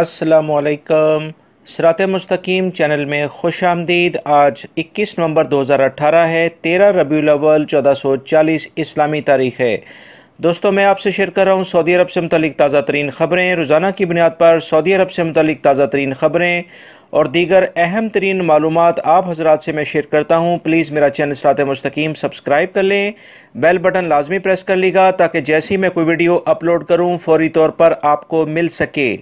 السلام علیکم سرات مستقیم چینل میں خوش آمدید آج اکیس نومبر دو اٹھارہ ہے تیرہ ربیع الاول چودہ سو چالیس اسلامی تاریخ ہے دوستو میں آپ سے شیئر کر رہا ہوں سعودی عرب سے متعلق تازہ ترین خبریں روزانہ کی بنیاد پر سعودی عرب سے متعلق تازہ ترین خبریں اور دیگر اہم ترین معلومات آپ حضرات سے میں شیئر کرتا ہوں پلیز میرا چینل سرات مستقیم سبسکرائب کر لیں بیل بٹن لازمی پریس کر لیگا تاکہ جیسی میں کوئی ویڈیو اپلوڈ کروں فوری طور پر آپ کو مل سکے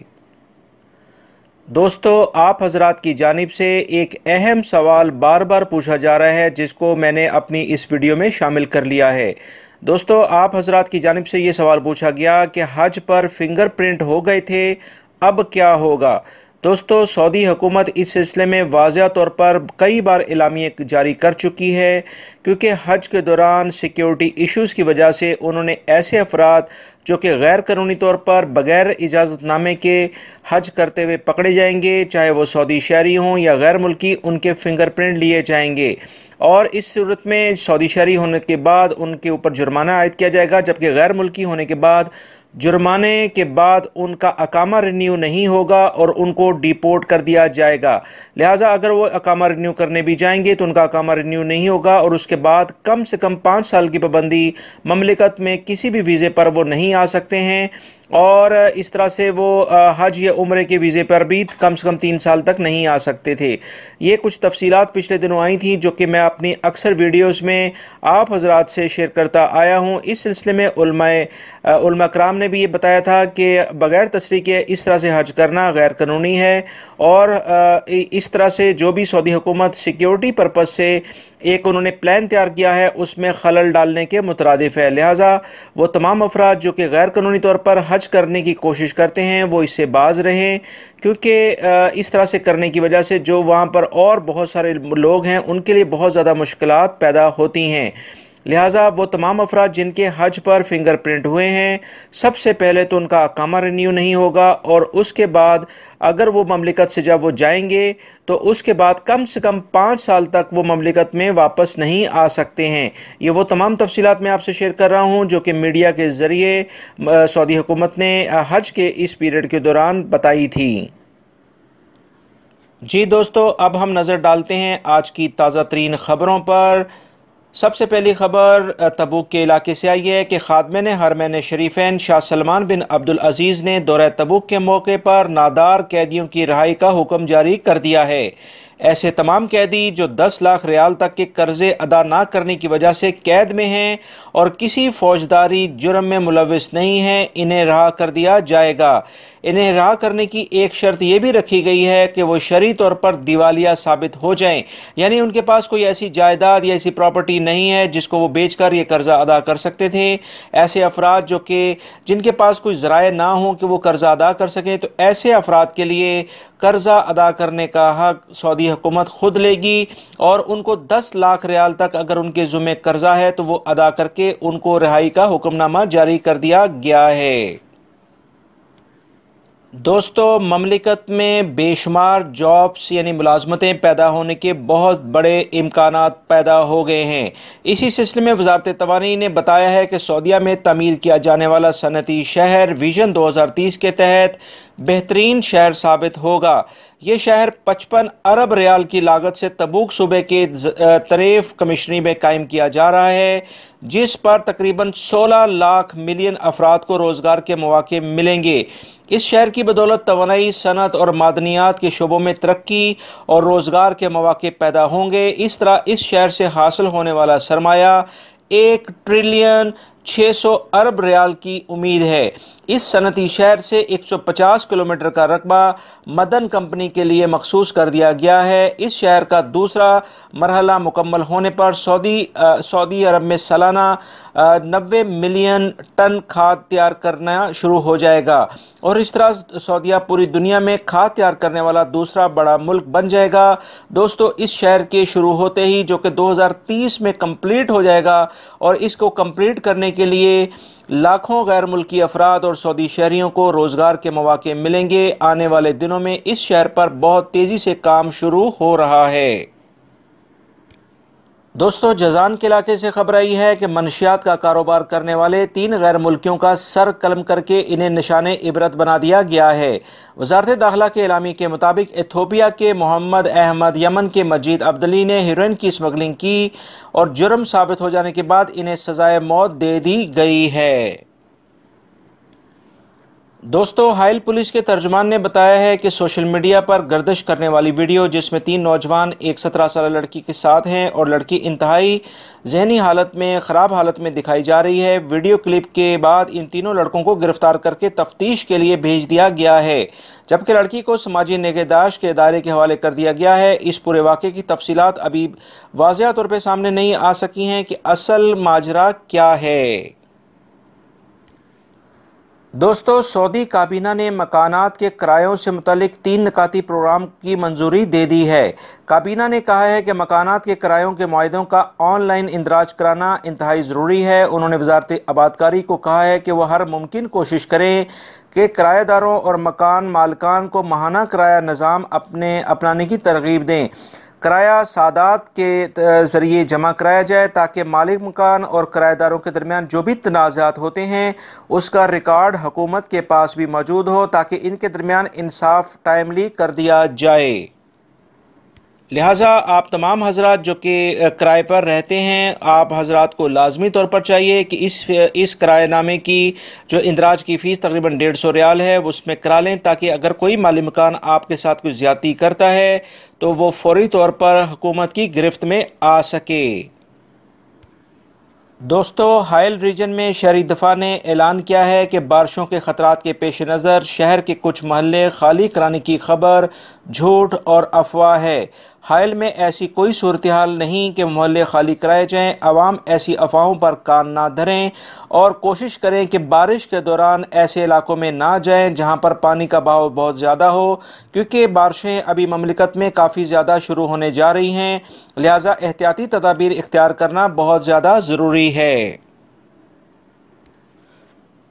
دوستو آپ حضرات کی جانب سے ایک اہم سوال بار بار پوچھا جا رہا ہے جس کو میں نے اپنی اس ویڈیو میں شامل کر لیا ہے دوستو آپ حضرات کی جانب سے یہ سوال پوچھا گیا کہ حج پر فنگر پرنٹ ہو گئے تھے اب کیا ہوگا دوستو سعودی حکومت اس سلسلے میں واضح طور پر کئی بار اعلامیے جاری کر چکی ہے کیونکہ حج کے دوران سیکیورٹی ایشوز کی وجہ سے انہوں نے ایسے افراد جو کہ غیر قانونی طور پر بغیر اجازت نامے کے حج کرتے ہوئے پکڑے جائیں گے چاہے وہ سعودی شہری ہوں یا غیر ملکی ان کے فنگر پرنٹ لیے جائیں گے اور اس صورت میں سعودی شہری ہونے کے بعد ان کے اوپر جرمانہ عائد کیا جائے گا جبکہ غیر ملکی ہونے کے بعد جرمانے کے بعد ان کا اقامہ رینیو نہیں ہوگا اور ان کو ڈیپورٹ کر دیا جائے گا لہٰذا اگر وہ اقامہ رینیو کرنے بھی جائیں گے تو ان کا اکامہ رینیو نہیں ہوگا اور اس کے بعد کم سے کم پانچ سال کی پابندی مملکت میں کسی بھی ویزے پر وہ نہیں آ سکتے ہیں اور اس طرح سے وہ حج یا عمرے کے ویزے پر بھی کم سے کم تین سال تک نہیں آ سکتے تھے یہ کچھ تفصیلات پچھلے دنوں آئی تھیں جو کہ میں اپنی اکثر ویڈیوز میں آپ حضرات سے شیئر کرتا آیا ہوں اس سلسلے میں علماء علماء کرام نے بھی یہ بتایا تھا کہ بغیر تصریح کے اس طرح سے حج کرنا غیر قانونی ہے اور اس طرح سے جو بھی سعودی حکومت سیکیورٹی پرپس سے ایک انہوں نے پلان تیار کیا ہے اس میں خلل ڈالنے کے مترادف ہے لہٰذا وہ تمام افراد جو کہ غیر قانونی طور پر حج کرنے کی کوشش کرتے ہیں وہ اس سے باز رہیں کیونکہ اس طرح سے کرنے کی وجہ سے جو وہاں پر اور بہت سارے لوگ ہیں ان کے لیے بہت زیادہ مشکلات پیدا ہوتی ہیں لہٰذا وہ تمام افراد جن کے حج پر فنگر پرنٹ ہوئے ہیں سب سے پہلے تو ان کا اقامہ رینیو نہیں ہوگا اور اس کے بعد اگر وہ مملکت سے جب وہ جائیں گے تو اس کے بعد کم سے کم پانچ سال تک وہ مملکت میں واپس نہیں آ سکتے ہیں یہ وہ تمام تفصیلات میں آپ سے شیئر کر رہا ہوں جو کہ میڈیا کے ذریعے سعودی حکومت نے حج کے اس پیریڈ کے دوران بتائی تھی جی دوستو اب ہم نظر ڈالتے ہیں آج کی تازہ ترین خبروں پر سب سے پہلی خبر تبوک کے علاقے سے آئی ہے کہ خادمین حرمین شریفین شاہ سلمان بن عبدالعزیز نے دورہ تبوک کے موقع پر نادار قیدیوں کی رہائی کا حکم جاری کر دیا ہے ایسے تمام قیدی جو دس لاکھ ریال تک کے قرضے ادا نہ کرنے کی وجہ سے قید میں ہیں اور کسی فوجداری جرم میں ملوث نہیں ہیں انہیں رہا کر دیا جائے گا انہیں رہا کرنے کی ایک شرط یہ بھی رکھی گئی ہے کہ وہ شرعی طور پر دیوالیہ ثابت ہو جائیں یعنی ان کے پاس کوئی ایسی جائیداد یا ایسی پراپرٹی نہیں ہے جس کو وہ بیچ کر یہ قرضہ ادا کر سکتے تھے ایسے افراد جو کہ جن کے پاس کوئی ذرائع نہ ہوں کہ وہ قرضہ ادا کر سکیں تو ایسے افراد کے لیے قرضہ ادا کرنے کا حق سعودی حکومت خود لے گی اور ان کو دس لاکھ ریال تک اگر ان کے ذمہ قرضہ ہے تو وہ ادا کر کے ان کو رہائی کا حکم نامہ جاری کر دیا گیا ہے دوستو مملکت میں بے شمار جابس یعنی ملازمتیں پیدا ہونے کے بہت بڑے امکانات پیدا ہو گئے ہیں اسی سلسلے میں وزارت توانائی نے بتایا ہے کہ سعودیہ میں تعمیر کیا جانے والا صنعتی شہر ویژن دو ہزار تیس کے تحت بہترین شہر ثابت ہوگا یہ شہر پچپن ارب ریال کی لاگت سے تبوک صوبے کے طریف کمشنی میں قائم کیا جا رہا ہے جس پر تقریباً سولہ لاکھ ملین افراد کو روزگار کے مواقع ملیں گے اس شہر کی بدولت توانائی صنعت اور معدنیات کے شعبوں میں ترقی اور روزگار کے مواقع پیدا ہوں گے اس طرح اس شہر سے حاصل ہونے والا سرمایہ ایک ٹریلین چھ سو ارب ریال کی امید ہے اس صنعتی شہر سے ایک سو پچاس کلومیٹر کا رقبہ مدن کمپنی کے لیے مخصوص کر دیا گیا ہے اس شہر کا دوسرا مرحلہ مکمل ہونے پر سعودی سعودی عرب میں سالانہ نوے ملین ٹن کھاد تیار کرنا شروع ہو جائے گا اور اس طرح سعودیہ پوری دنیا میں کھاد تیار کرنے والا دوسرا بڑا ملک بن جائے گا دوستو اس شہر کے شروع ہوتے ہی جو کہ دو ہزار تیس میں کمپلیٹ ہو جائے گا اور اس کو کمپلیٹ کرنے کے لیے لاکھوں غیر ملکی افراد اور سعودی شہریوں کو روزگار کے مواقع ملیں گے آنے والے دنوں میں اس شہر پر بہت تیزی سے کام شروع ہو رہا ہے دوستو جزان کے علاقے سے خبر آئی ہے کہ منشیات کا کاروبار کرنے والے تین غیر ملکیوں کا سر قلم کر کے انہیں نشان عبرت بنا دیا گیا ہے وزارت داخلہ کے اعلامی کے مطابق ایتھوپیا کے محمد احمد یمن کے مجید عبدلی نے ہیروئن کی اسمگلنگ کی اور جرم ثابت ہو جانے کے بعد انہیں سزائے موت دے دی گئی ہے دوستو ہائل پولیس کے ترجمان نے بتایا ہے کہ سوشل میڈیا پر گردش کرنے والی ویڈیو جس میں تین نوجوان ایک سترہ سالہ لڑکی کے ساتھ ہیں اور لڑکی انتہائی ذہنی حالت میں خراب حالت میں دکھائی جا رہی ہے ویڈیو کلپ کے بعد ان تینوں لڑکوں کو گرفتار کر کے تفتیش کے لیے بھیج دیا گیا ہے جبکہ لڑکی کو سماجی نگہداشت کے ادارے کے حوالے کر دیا گیا ہے اس پورے واقعے کی تفصیلات ابھی واضح طور پہ سامنے نہیں آ سکی ہیں کہ اصل ماجرا کیا ہے دوستو سعودی کابینہ نے مکانات کے کرایوں سے متعلق تین نکاتی پروگرام کی منظوری دے دی ہے کابینہ نے کہا ہے کہ مکانات کے کرایوں کے معاہدوں کا آن لائن اندراج کرانا انتہائی ضروری ہے انہوں نے وزارت عبادکاری کو کہا ہے کہ وہ ہر ممکن کوشش کریں کہ کرایہ داروں اور مکان مالکان کو ماہانہ کرایہ نظام اپنے اپنانے کی ترغیب دیں کرایہ سادات کے ذریعے جمع کرایا جائے تاکہ مالک مکان اور کرایہ داروں کے درمیان جو بھی تنازعات ہوتے ہیں اس کا ریکارڈ حکومت کے پاس بھی موجود ہو تاکہ ان کے درمیان انصاف ٹائملی کر دیا جائے لہٰذا آپ تمام حضرات جو کہ کرائے پر رہتے ہیں آپ حضرات کو لازمی طور پر چاہیے کہ اس اس کرائے نامے کی جو اندراج کی فیس تقریباً ڈیڑھ سو ریال ہے وہ اس میں کرا لیں تاکہ اگر کوئی مالی مکان آپ کے ساتھ کوئی زیادتی کرتا ہے تو وہ فوری طور پر حکومت کی گرفت میں آ سکے دوستو ہائل ریجن میں شہری دفاع نے اعلان کیا ہے کہ بارشوں کے خطرات کے پیش نظر شہر کے کچھ محلے خالی کرانے کی خبر جھوٹ اور افواہ ہے حائل میں ایسی کوئی صورتحال نہیں کہ محلے خالی کرائے جائیں عوام ایسی افواہوں پر کان نہ دھریں اور کوشش کریں کہ بارش کے دوران ایسے علاقوں میں نہ جائیں جہاں پر پانی کا بہاؤ بہت زیادہ ہو کیونکہ بارشیں ابھی مملکت میں کافی زیادہ شروع ہونے جا رہی ہیں لہٰذا احتیاطی تدابیر اختیار کرنا بہت زیادہ ضروری ہے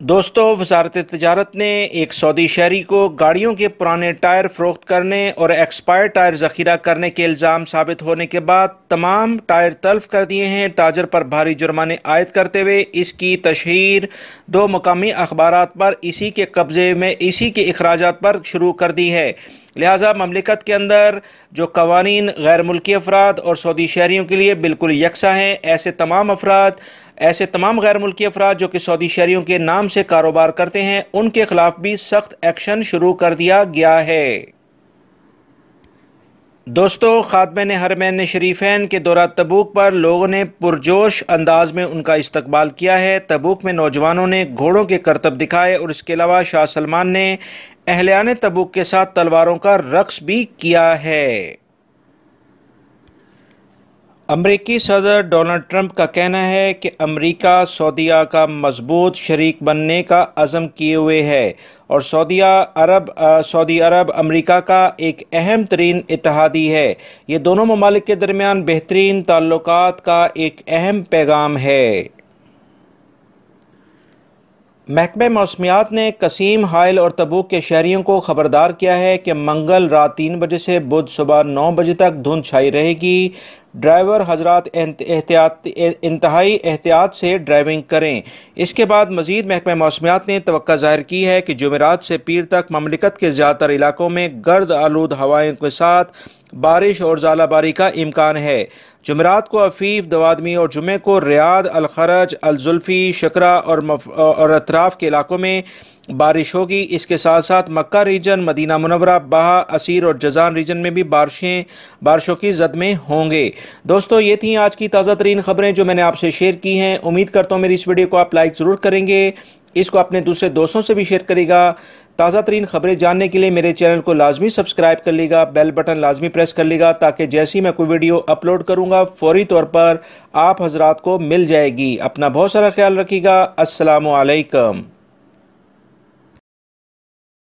دوستو وزارت تجارت نے ایک سعودی شہری کو گاڑیوں کے پرانے ٹائر فروخت کرنے اور ایکسپائر ٹائر ذخیرہ کرنے کے الزام ثابت ہونے کے بعد تمام ٹائر تلف کر دیے ہیں تاجر پر بھاری جرمانے عائد کرتے ہوئے اس کی تشہیر دو مقامی اخبارات پر اسی کے قبضے میں اسی کے اخراجات پر شروع کر دی ہے لہٰذا مملکت کے اندر جو قوانین غیر ملکی افراد اور سعودی شہریوں کے لیے بالکل یکساں ہیں ایسے تمام افراد ایسے تمام غیر ملکی افراد جو کہ سعودی شہریوں کے نام سے کاروبار کرتے ہیں ان کے خلاف بھی سخت ایکشن شروع کر دیا گیا ہے دوستو خاتمین حرمین شریفین کے دورہ تبوک پر لوگوں نے پرجوش انداز میں ان کا استقبال کیا ہے تبوک میں نوجوانوں نے گھوڑوں کے کرتب دکھائے اور اس کے علاوہ شاہ سلمان نے اہلیان تبوک کے ساتھ تلواروں کا رقص بھی کیا ہے امریکی صدر ڈونلڈ ٹرمپ کا کہنا ہے کہ امریکہ سعودیہ کا مضبوط شریک بننے کا عزم کیے ہوئے ہے اور سعودیہ عرب سعودی عرب امریکہ کا ایک اہم ترین اتحادی ہے یہ دونوں ممالک کے درمیان بہترین تعلقات کا ایک اہم پیغام ہے محکمہ موسمیات نے قسیم حائل اور تبوک کے شہریوں کو خبردار کیا ہے کہ منگل رات تین بجے سے بدھ صبح نو بجے تک دھند چھائی رہے گی ڈرائیور حضرات انتہائی احتیاط سے ڈرائیونگ کریں اس کے بعد مزید محکمہ موسمیات نے توقع ظاہر کی ہے کہ جمعرات سے پیر تک مملکت کے زیادہ تر علاقوں میں گرد آلود ہوائیں کے ساتھ بارش اور زالہ باری کا امکان ہے جمعرات کو افیف دوادمی اور جمعہ کو ریاض الخرج الزلفی شکرہ اور اطراف کے علاقوں میں بارش ہوگی اس کے ساتھ ساتھ مکہ ریجن مدینہ منورہ بہا اسیر اور جزان ریجن میں بھی بارشیں بارشوں کی زد میں ہوں گے دوستو یہ تھیں آج کی تازہ ترین خبریں جو میں نے آپ سے شیئر کی ہیں امید کرتا ہوں میری اس ویڈیو کو آپ لائک ضرور کریں گے اس کو اپنے دوسرے دوستوں سے بھی شیئر کرے گا تازہ ترین خبریں جاننے کے لیے میرے چینل کو لازمی سبسکرائب کر لے گا بیل بٹن لازمی پریس کر لے گا تاکہ جیسی میں کوئی ویڈیو اپلوڈ کروں گا فوری طور پر آپ حضرات کو مل جائے گی اپنا بہت سارا خیال رکھیے گا السلام علیکم